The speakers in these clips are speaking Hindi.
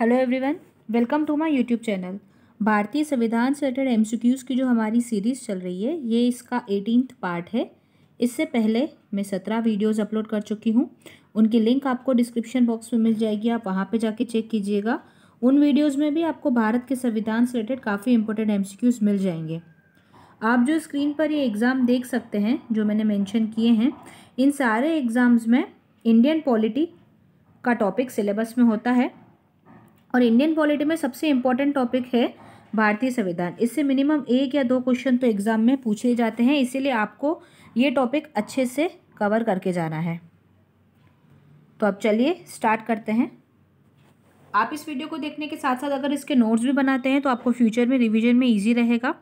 hello everyone welcome to my YouTube channel भारतीय संविधान से रिलेटेड एम की जो हमारी सीरीज़ चल रही है ये इसका एटीनथ पार्ट है इससे पहले मैं सत्रह वीडियोस अपलोड कर चुकी हूँ उनकी लिंक आपको डिस्क्रिप्शन बॉक्स में मिल जाएगी आप वहाँ पे जाके चेक कीजिएगा उन वीडियोज़ में भी आपको भारत के संविधान से रिलेटेड काफ़ी इंपॉर्टेंट एम मिल जाएंगे आप जो स्क्रीन पर ये एग्ज़ाम देख सकते हैं जो मैंने मैंशन किए हैं इन सारे एग्ज़ाम्स में इंडियन पॉलिटी का टॉपिक सिलेबस में होता है और इंडियन पॉलिटी में सबसे इम्पॉर्टेंट टॉपिक है भारतीय संविधान इससे मिनिमम एक या दो क्वेश्चन तो एग्ज़ाम में पूछे जाते हैं इसीलिए आपको ये टॉपिक अच्छे से कवर करके जाना है तो अब चलिए स्टार्ट करते हैं आप इस वीडियो को देखने के साथ साथ अगर इसके नोट्स भी बनाते हैं तो आपको फ्यूचर में रिवीजन में ईजी रहेगा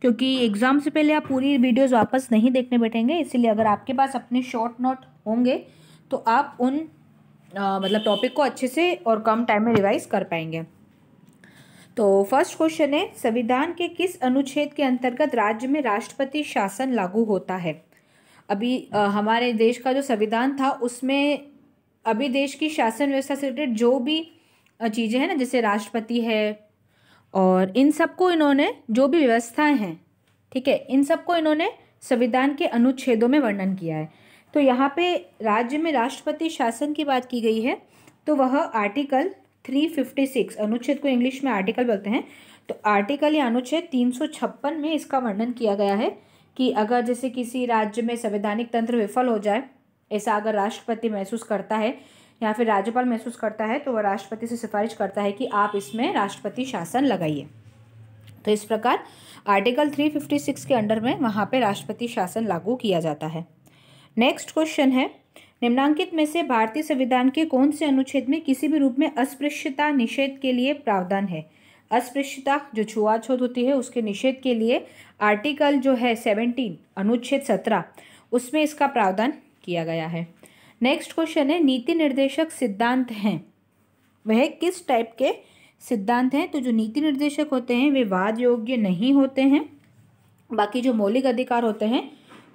क्योंकि एग्ज़ाम से पहले आप पूरी वीडियोज़ वापस नहीं देखने बैठेंगे इसीलिए अगर आपके पास अपने शॉर्ट नोट होंगे तो आप उन आ, मतलब टॉपिक को अच्छे से और कम टाइम में रिवाइज कर पाएंगे तो फर्स्ट क्वेश्चन है संविधान के किस अनुच्छेद के अंतर्गत राज्य में राष्ट्रपति शासन लागू होता है अभी आ, हमारे देश का जो संविधान था उसमें अभी देश की शासन व्यवस्था से रिलेटेड जो भी चीज़ें हैं ना जैसे राष्ट्रपति है और इन सबको इन्होंने जो भी व्यवस्थाएं हैं ठीक है इन सबको इन्होंने संविधान के अनुच्छेदों में वर्णन किया है तो यहाँ पे राज्य में राष्ट्रपति शासन की बात की गई है तो वह आर्टिकल थ्री फिफ्टी सिक्स अनुच्छेद को इंग्लिश में आर्टिकल बोलते हैं तो आर्टिकल या अनुच्छेद तीन सौ छप्पन में इसका वर्णन किया गया है कि अगर जैसे किसी राज्य में संवैधानिक तंत्र विफल हो जाए ऐसा अगर राष्ट्रपति महसूस करता है या फिर राज्यपाल महसूस करता है तो वह राष्ट्रपति से सिफारिश करता है कि आप इसमें राष्ट्रपति शासन लगाइए तो इस प्रकार आर्टिकल 356 के अंडर में वहाँ पे राष्ट्रपति शासन लागू किया जाता है नेक्स्ट क्वेश्चन है निम्नांकित में से भारतीय संविधान के कौन से अनुच्छेद में किसी भी रूप में अस्पृश्यता निषेध के लिए प्रावधान है अस्पृश्यता जो छुआछूत होती है उसके निषेध के लिए आर्टिकल जो है सेवनटीन अनुच्छेद सत्रह उसमें इसका प्रावधान किया गया है नेक्स्ट क्वेश्चन है नीति निर्देशक सिद्धांत हैं वह किस टाइप के सिद्धांत हैं तो जो नीति निर्देशक होते हैं वे वाद योग्य नहीं होते हैं बाकी जो मौलिक अधिकार होते हैं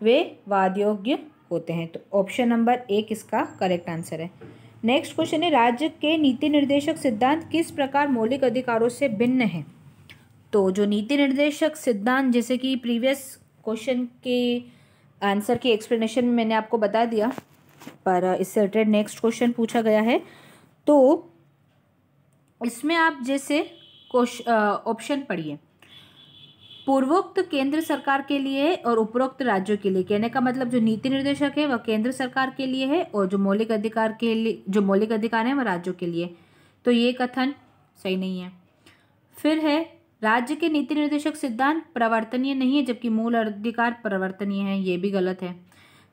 वे वाद योग्य होते हैं तो ऑप्शन नंबर एक इसका करेक्ट आंसर है नेक्स्ट क्वेश्चन है राज्य के नीति निर्देशक सिद्धांत किस प्रकार मौलिक अधिकारों से भिन्न है तो जो नीति निर्देशक सिद्धांत जैसे कि प्रीवियस क्वेश्चन के आंसर की एक्सप्लेनेशन मैंने आपको बता दिया पर इससे रिलेटेड नेक्स्ट क्वेश्चन पूछा गया है तो इसमें आप जैसे क्वेश्चन ऑप्शन पढ़िए पूर्वोक्त केंद्र सरकार के लिए और उपरोक्त राज्यों के लिए कहने का मतलब जो नीति निर्देशक है वह केंद्र सरकार के लिए है और जो मौलिक अधिकार के लिए जो मौलिक अधिकार है वह राज्यों के लिए तो ये कथन सही नहीं है फिर है राज्य के नीति निर्देशक सिद्धांत प्रवर्तनीय नहीं है जबकि मूल अधिकार प्रवर्तनीय है ये भी गलत है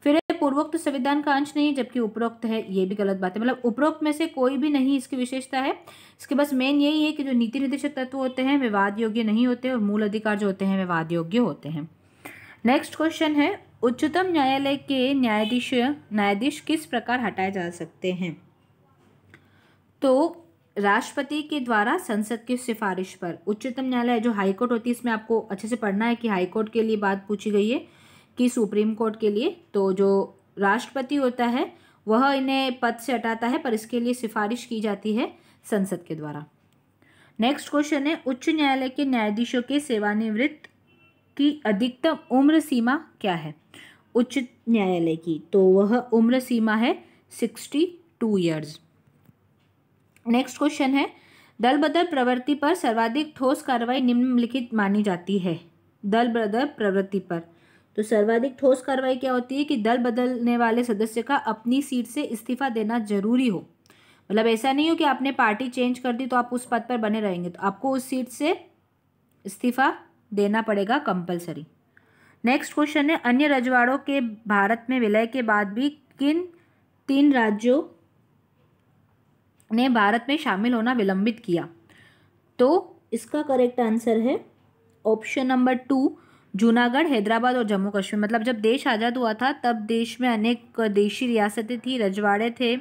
फिर है पूर्वोक्त संविधान का अंश नहीं जबकि उपरोक्त है ये भी गलत बात है मतलब उपरोक्त में से कोई भी नहीं इसकी विशेषता है इसके बस मेन यही है कि जो नीति निर्देशक तत्व होते हैं वे वाद योग्य नहीं होते और मूल अधिकार जो होते हैं वे वाद योग्य होते हैं नेक्स्ट क्वेश्चन है उच्चतम न्यायालय के न्यायाधीश न्यायाधीश किस प्रकार हटाए जा सकते हैं तो राष्ट्रपति के द्वारा संसद की सिफारिश पर उच्चतम न्यायालय जो हाईकोर्ट होती है इसमें आपको अच्छे से पढ़ना है कि हाईकोर्ट के लिए बात पूछी गई है की सुप्रीम कोर्ट के लिए तो जो राष्ट्रपति होता है वह इन्हें पद से हटाता है पर इसके लिए सिफारिश की जाती है संसद के द्वारा नेक्स्ट क्वेश्चन है उच्च न्यायालय के न्यायाधीशों के सेवानिवृत्त की अधिकतम उम्र सीमा क्या है उच्च न्यायालय की तो वह उम्र सीमा है sixty two years next question है दल बदल प्रवृत्ति पर सर्वाधिक ठोस कार्रवाई निम्नलिखित मानी जाती है दल बदल प्रवृत्ति पर तो सर्वाधिक ठोस कार्रवाई क्या होती है कि दल बदलने वाले सदस्य का अपनी सीट से इस्तीफा देना जरूरी हो मतलब ऐसा नहीं हो कि आपने पार्टी चेंज कर दी तो आप उस पद पर बने रहेंगे तो आपको उस सीट से इस्तीफा देना पड़ेगा कंपलसरी नेक्स्ट क्वेश्चन है अन्य रजवाड़ों के भारत में विलय के बाद भी किन तीन राज्यों ने भारत में शामिल होना विलंबित किया तो इसका करेक्ट आंसर है option number two Junagadh Hyderabad और जम्मू कश्मीर मतलब जब देश आज़ाद हुआ था तब देश में अनेक देशी रियासतें थी रजवाड़े थे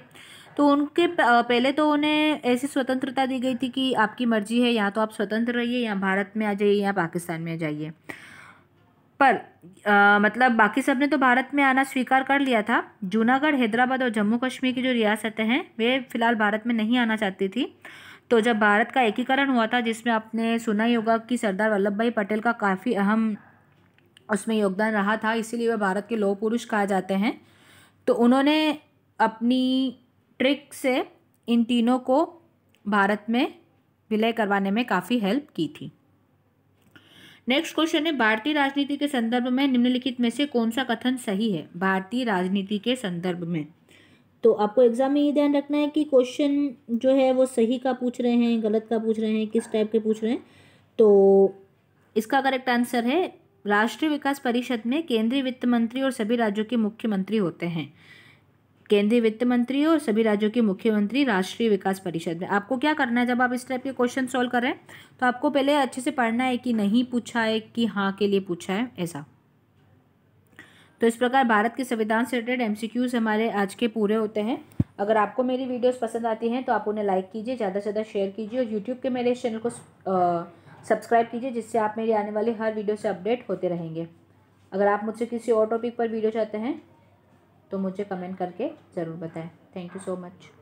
तो उनके पहले तो उन्हें ऐसी स्वतंत्रता दी गई थी कि आपकी मर्जी है या तो आप स्वतंत्र रहिए या भारत में आ जाइए या पाकिस्तान में आ जाइए पर आ, मतलब बाकी सब ने तो भारत में आना स्वीकार कर लिया था जूनागढ़ हैदराबाद और जम्मू कश्मीर की जो रियासतें हैं वे फ़िलहाल भारत में नहीं आना चाहती थी तो जब भारत का एकीकरण हुआ था जिसमें आपने सुना ही होगा कि सरदार वल्लभ भाई पटेल का काफ़ी अहम उसमें योगदान रहा था इसीलिए वह भारत के लौह पुरुष कहा जाते हैं तो उन्होंने अपनी ट्रिक से इन तीनों को भारत में विलय करवाने में काफ़ी हेल्प की थी नेक्स्ट क्वेश्चन है भारतीय राजनीति के संदर्भ में निम्नलिखित में से कौन सा कथन सही है भारतीय राजनीति के संदर्भ में तो आपको एग्जाम में ये ध्यान रखना है कि क्वेश्चन जो है वो सही का पूछ रहे हैं गलत का पूछ रहे हैं किस टाइप के पूछ रहे हैं तो इसका करेक्ट आंसर है राष्ट्रीय विकास परिषद में केंद्रीय वित्त मंत्री और सभी राज्यों के मुख्यमंत्री होते हैं केंद्रीय वित्त मंत्री और सभी राज्यों के मुख्यमंत्री राष्ट्रीय विकास परिषद में आपको क्या करना है जब आप इस टाइप के क्वेश्चन सॉल्व कर रहे हैं तो आपको पहले अच्छे से पढ़ना है कि नहीं पूछा है कि हाँ के लिए पूछा है ऐसा तो इस प्रकार भारत के संविधान से रिलेटेड एम हमारे आज के पूरे होते हैं अगर आपको मेरी वीडियोस पसंद आती हैं तो आप उन्हें लाइक कीजिए ज़्यादा से ज़्यादा शेयर कीजिए और यूट्यूब के मेरे इस चैनल को आ, सब्सक्राइब कीजिए जिससे आप मेरी आने वाली हर वीडियो से अपडेट होते रहेंगे अगर आप मुझसे किसी और टॉपिक पर वीडियो चाहते हैं तो मुझे कमेंट करके ज़रूर बताएं थैंक यू सो मच